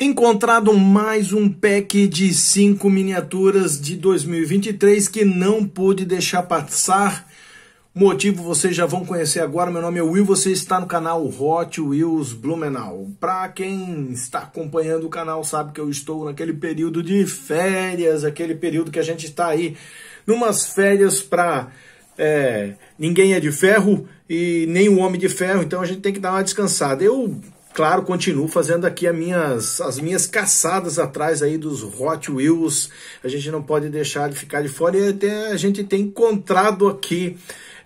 Encontrado mais um pack de 5 miniaturas de 2023 que não pude deixar passar. Motivo vocês já vão conhecer agora. Meu nome é Will, você está no canal Hot Wheels Blumenau. Para quem está acompanhando o canal sabe que eu estou naquele período de férias, aquele período que a gente está aí numas férias para é, ninguém é de ferro e nem o homem de ferro, então a gente tem que dar uma descansada. Eu Claro, continuo fazendo aqui as minhas, as minhas caçadas atrás aí dos Hot Wheels. A gente não pode deixar de ficar de fora e até a gente tem encontrado aqui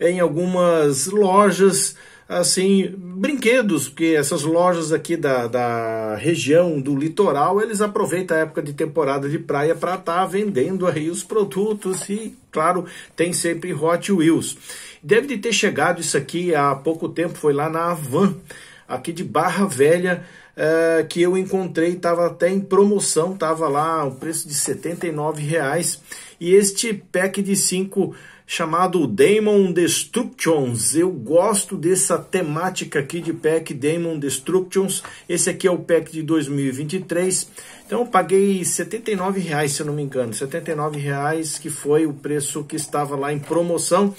em algumas lojas assim, brinquedos, porque essas lojas aqui da, da região, do litoral, eles aproveitam a época de temporada de praia para estar tá vendendo aí os produtos e, claro, tem sempre Hot Wheels. Deve de ter chegado isso aqui há pouco tempo, foi lá na Havan, aqui de Barra Velha, é, que eu encontrei, estava até em promoção, estava lá o preço de R$ reais. E este pack de 5 chamado Demon Destructions, eu gosto dessa temática aqui de pack Demon Destructions, esse aqui é o pack de 2023, então eu paguei R$ 79,00 se eu não me engano, R$ 79,00 que foi o preço que estava lá em promoção,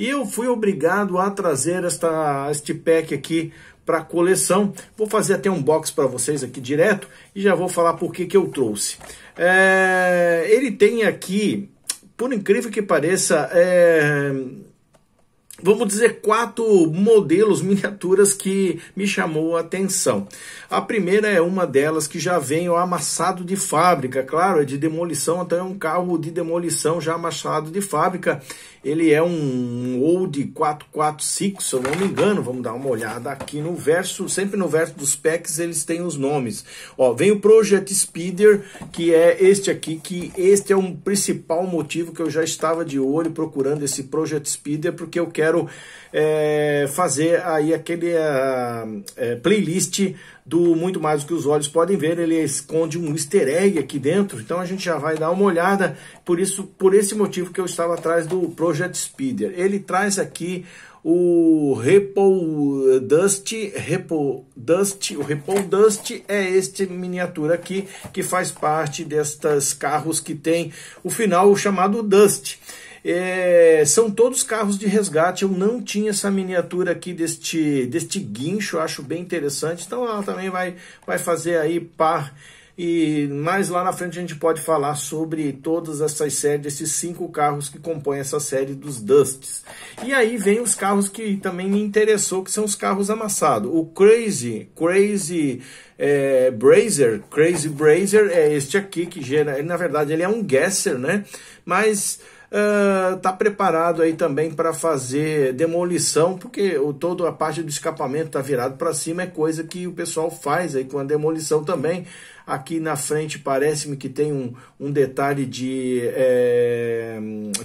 e eu fui obrigado a trazer esta, este pack aqui para coleção. Vou fazer até um box para vocês aqui direto e já vou falar por que, que eu trouxe. É, ele tem aqui, por incrível que pareça, é, vamos dizer, quatro modelos, miniaturas que me chamou a atenção. A primeira é uma delas que já vem amassado de fábrica, claro, é de demolição, então é um carro de demolição já amassado de fábrica. Ele é um Old 446, se eu não me engano, vamos dar uma olhada aqui no verso, sempre no verso dos packs eles têm os nomes. Ó, vem o Project Speeder, que é este aqui, que este é um principal motivo que eu já estava de olho procurando esse Project Speeder, porque eu quero quero é, fazer aí aquele é, playlist do Muito Mais Do Que Os Olhos Podem Ver. Ele esconde um easter egg aqui dentro, então a gente já vai dar uma olhada. Por isso, por esse motivo que eu estava atrás do Project Speeder. Ele traz aqui o Ripple Dust, Ripple Dust, o Ripple Dust é este miniatura aqui que faz parte destas carros que tem o final chamado Dust. É, são todos carros de resgate. Eu não tinha essa miniatura aqui deste, deste guincho, acho bem interessante. Então ela também vai, vai fazer aí par. E mais lá na frente a gente pode falar sobre todas essas séries, esses cinco carros que compõem essa série dos Dusts. E aí vem os carros que também me interessou, que são os carros amassados. O Crazy, Crazy é, Brazer, Crazy Brazer é este aqui que gera, ele, na verdade ele é um Guesser, né? Mas está ah, uh, preparado aí também para fazer demolição, porque o, toda a parte do escapamento está virado para cima, é coisa que o pessoal faz aí com a demolição também. Aqui na frente parece-me que tem um, um detalhe de é,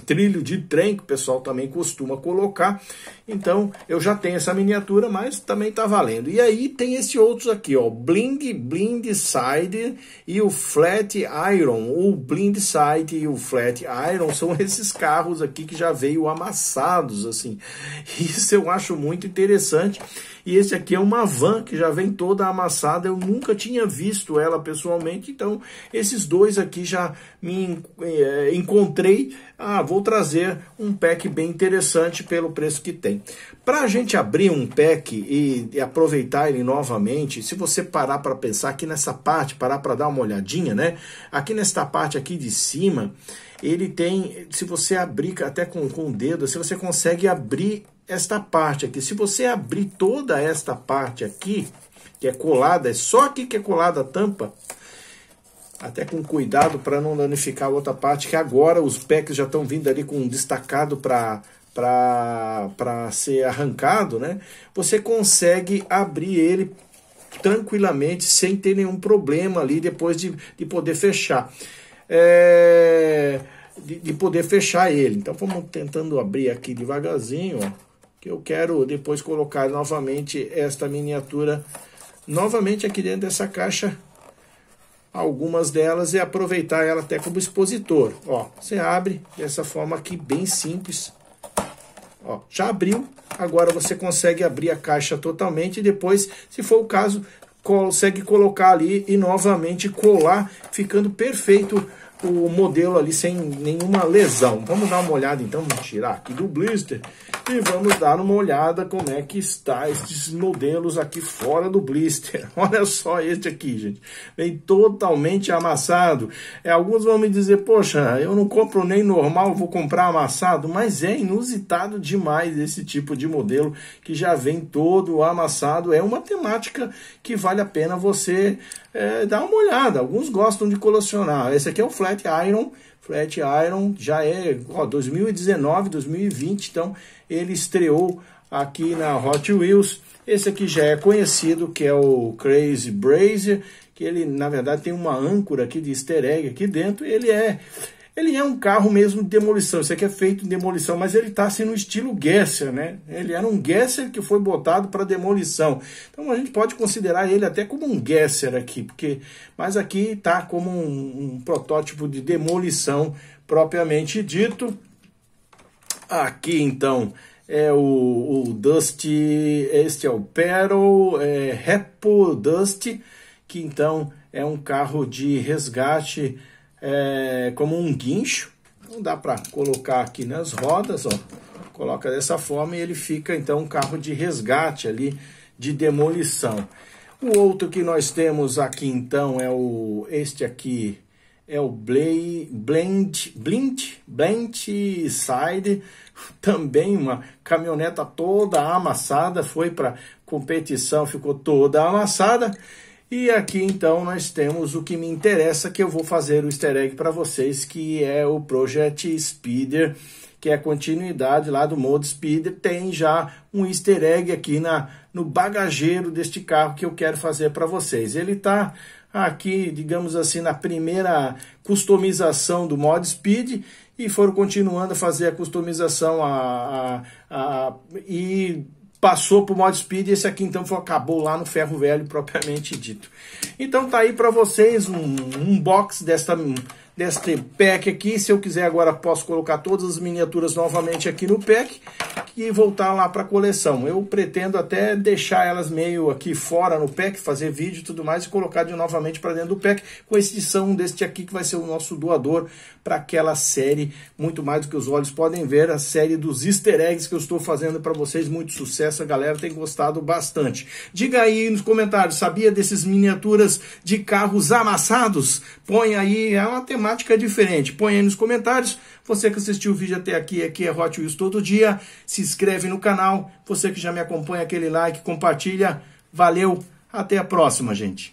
trilho de trem, que o pessoal também costuma colocar. Então eu já tenho essa miniatura, mas também está valendo. E aí tem esse outros aqui, ó, Bling, Blind Side e o Flat Iron. O Blind Side e o Flat Iron são esses carros aqui que já veio amassados, assim. Isso eu acho muito interessante. E esse aqui é uma van que já vem toda amassada. Eu nunca tinha visto ela pessoalmente, então esses dois aqui já me eh, encontrei. Ah, vou trazer um pack bem interessante pelo preço que tem. Para a gente abrir um pack e, e aproveitar ele novamente, se você parar para pensar aqui nessa parte, parar para dar uma olhadinha, né? Aqui nesta parte aqui de cima, ele tem, se você abrir até com, com o dedo, se você consegue abrir esta parte aqui. Se você abrir toda esta parte aqui, que é colada, é só aqui que é colada a tampa, até com cuidado para não danificar a outra parte, que agora os packs já estão vindo ali com um destacado para para ser arrancado, né? Você consegue abrir ele tranquilamente sem ter nenhum problema ali depois de, de poder fechar. É, de, de, poder fechar ele. Então vamos tentando abrir aqui devagarzinho, ó, que eu quero depois colocar novamente esta miniatura novamente aqui dentro dessa caixa algumas delas e aproveitar ela até como expositor. Ó, você abre dessa forma aqui, bem simples. Ó, já abriu, agora você consegue abrir a caixa totalmente e depois, se for o caso, consegue colocar ali e novamente colar, ficando perfeito o modelo ali sem nenhuma lesão. Vamos dar uma olhada então, vamos tirar aqui do blister e vamos dar uma olhada como é que está esses modelos aqui fora do blister. Olha só este aqui, gente. Vem totalmente amassado. É, alguns vão me dizer, poxa, eu não compro nem normal, vou comprar amassado. Mas é inusitado demais esse tipo de modelo que já vem todo amassado. É uma temática que vale a pena você é, dar uma olhada. Alguns gostam de colecionar. Esse aqui é o Flat Iron. Flat Iron já é ó, 2019, 2020, então ele estreou aqui na Hot Wheels. Esse aqui já é conhecido, que é o Crazy Brazier, que ele na verdade tem uma âncora aqui de easter egg aqui dentro. Ele é ele é um carro mesmo de demolição. Esse aqui é feito de demolição, mas ele está assim no estilo Gesser, né? Ele era um Gesser que foi botado para demolição. Então a gente pode considerar ele até como um Gesser aqui, porque mas aqui está como um, um protótipo de demolição propriamente dito. Aqui então é o, o Dust, este é o Peril é, Repo Dust, que então é um carro de resgate é, como um guincho. Não dá para colocar aqui nas rodas, ó. Coloca dessa forma e ele fica então um carro de resgate ali de demolição. O outro que nós temos aqui então é o este aqui é o Blade, Blend, Blint, Blint Side, também uma caminhoneta toda amassada, foi para competição, ficou toda amassada. E aqui então nós temos o que me interessa, que eu vou fazer o easter egg para vocês, que é o Project Speeder que é a continuidade lá do modo Speeder, tem já um easter egg aqui na, no bagageiro deste carro que eu quero fazer para vocês. Ele está aqui, digamos assim, na primeira customização do mod Speed e foram continuando a fazer a customização a, a, a e passou para o mod Speed esse aqui então foi, acabou lá no ferro velho propriamente dito. Então tá aí para vocês um, um box desta deste pack aqui. Se eu quiser agora posso colocar todas as miniaturas novamente aqui no pack e voltar lá para a coleção. Eu pretendo até deixar elas meio aqui fora no pack, fazer vídeo e tudo mais e colocar de novamente para dentro do pack, com exceção deste aqui que vai ser o nosso doador para aquela série, muito mais do que os olhos podem ver, a série dos easter eggs que eu estou fazendo para vocês. Muito sucesso, a galera tem gostado bastante. Diga aí nos comentários, sabia desses miniaturas de carros amassados? Põe aí, é uma temática temática é diferente. Põe aí nos comentários. Você que assistiu o vídeo até aqui, aqui é Hot Wheels todo dia. Se inscreve no canal. Você que já me acompanha, aquele like, compartilha. Valeu, até a próxima, gente.